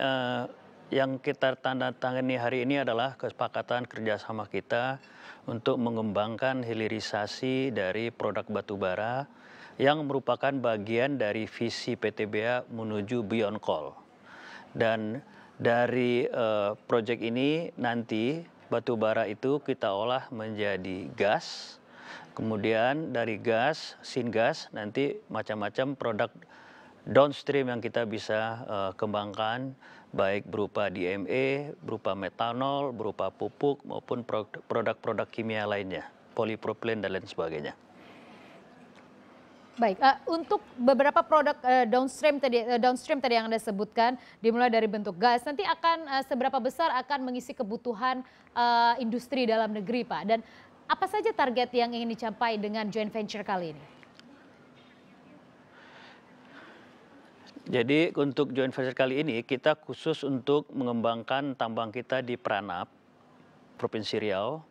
Eh, yang kita tanda tangani hari ini adalah kesepakatan kerjasama kita untuk mengembangkan hilirisasi dari produk batubara yang merupakan bagian dari visi PTBA menuju Beyond Coal. Dan dari uh, eh, proyek ini nanti batubara itu kita olah menjadi gas, kemudian dari gas, sin gas nanti macam-macam produk downstream yang kita bisa eh, kembangkan baik berupa DME, berupa metanol, berupa pupuk maupun produk-produk kimia lainnya, polipropilen dan lain sebagainya. Baik, uh, untuk beberapa produk uh, downstream tadi uh, downstream tadi yang Anda sebutkan dimulai dari bentuk gas nanti akan uh, seberapa besar akan mengisi kebutuhan uh, industri dalam negeri, Pak? Dan apa saja target yang ingin dicapai dengan joint venture kali ini? Jadi untuk joint venture kali ini kita khusus untuk mengembangkan tambang kita di Pranap, Provinsi Riau,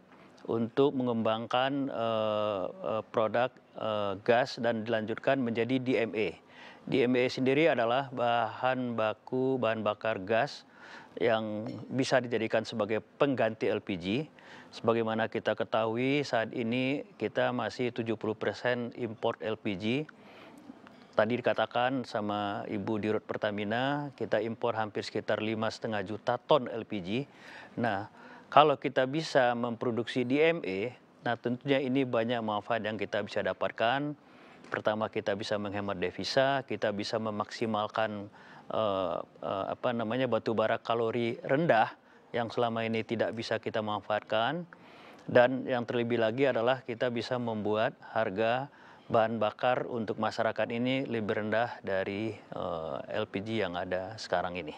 untuk mengembangkan uh, uh, produk uh, gas dan dilanjutkan menjadi DME. DME sendiri adalah bahan baku bahan bakar gas yang bisa dijadikan sebagai pengganti LPG. Sebagaimana kita ketahui saat ini kita masih 70% import LPG tadi dikatakan sama Ibu Dirut Pertamina, kita impor hampir sekitar lima setengah juta ton LPG. Nah, kalau kita bisa memproduksi DME, nah tentunya ini banyak manfaat yang kita bisa dapatkan. Pertama, kita bisa menghemat devisa, kita bisa memaksimalkan uh, uh, apa namanya batu bara kalori rendah yang selama ini tidak bisa kita manfaatkan. Dan yang terlebih lagi adalah kita bisa membuat harga bahan bakar untuk masyarakat ini lebih rendah dari eh, LPG yang ada sekarang ini.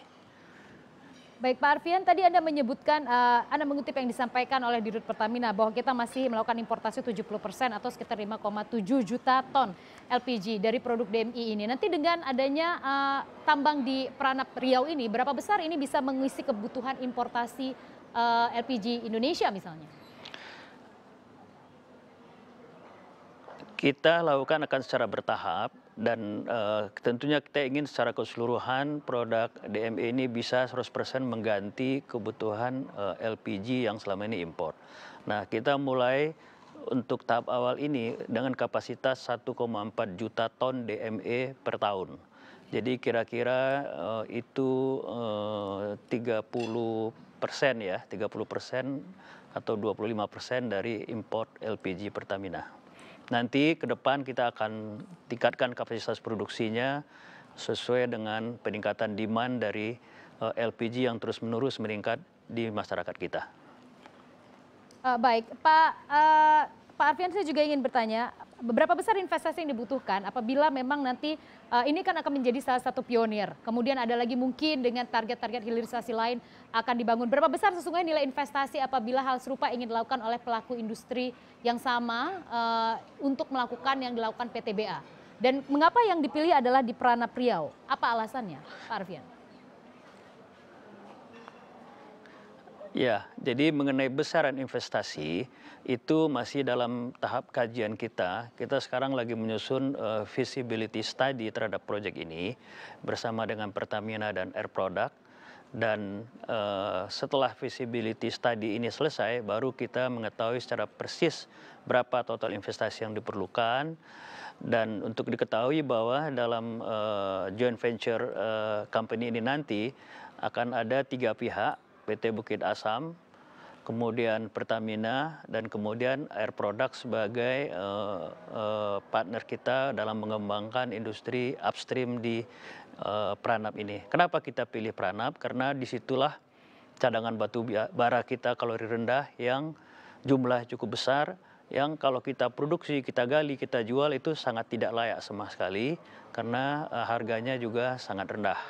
Baik Pak Arfian, tadi Anda menyebutkan, uh, Anda mengutip yang disampaikan oleh Dirut Pertamina bahwa kita masih melakukan importasi 70 persen atau sekitar 5,7 juta ton LPG dari produk DMI ini. Nanti dengan adanya uh, tambang di Pranap Riau ini, berapa besar ini bisa mengisi kebutuhan importasi uh, LPG Indonesia misalnya? Kita lakukan akan secara bertahap dan uh, tentunya kita ingin secara keseluruhan produk DME ini bisa 100% mengganti kebutuhan uh, eh, LPG yang selama ini impor. Nah, kita mulai untuk tahap awal ini dengan kapasitas 1,4 juta ton DME per tahun. Jadi kira-kira uh, itu uh, 30 persen ya, 30 persen atau 25 persen dari import LPG Pertamina. Nanti ke depan kita akan tingkatkan kapasitas produksinya sesuai dengan peningkatan demand dari uh, eh, LPG yang terus-menerus meningkat di masyarakat kita. Uh, baik, Pak uh, Pak Arfian saya juga ingin bertanya, berapa besar investasi yang dibutuhkan apabila memang nanti uh, ini kan akan menjadi salah satu pionir. Kemudian ada lagi mungkin dengan target-target hilirisasi lain akan dibangun. Berapa besar sesungguhnya nilai investasi apabila hal serupa ingin dilakukan oleh pelaku industri yang sama uh, untuk melakukan yang dilakukan PTBA? Dan mengapa yang dipilih adalah di Prana Priau? Apa alasannya, Pak Arvian? ya jadi mengenai besaran investasi itu masih dalam tahap kajian kita kita sekarang lagi menyusun eh, visibility study terhadap proyek ini bersama dengan Pertamina dan Air Product dan uh, setelah visibility study ini selesai baru kita mengetahui secara persis berapa total investasi yang diperlukan dan untuk diketahui bahwa dalam uh, joint venture uh, company ini nanti akan ada tiga pihak pt bukit asam kemudian pertamina dan kemudian air Products sebagai eh, eh, partner kita dalam mengembangkan industri upstream di eh, Pranap ini. Kenapa kita pilih Pranap? Karena disitulah cadangan batu bara kita kalori rendah yang jumlah cukup besar yang kalau kita produksi, kita gali, kita jual itu sangat tidak layak sama sekali karena harganya juga sangat rendah.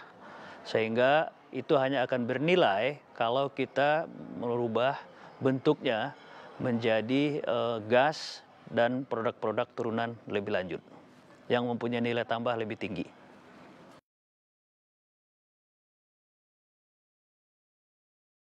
Sehingga itu hanya akan bernilai kalau kita merubah bentuknya menjadi eh, gas dan produk produk turunan lebih lanjut yang mempunyai nilai tambah lebih tinggi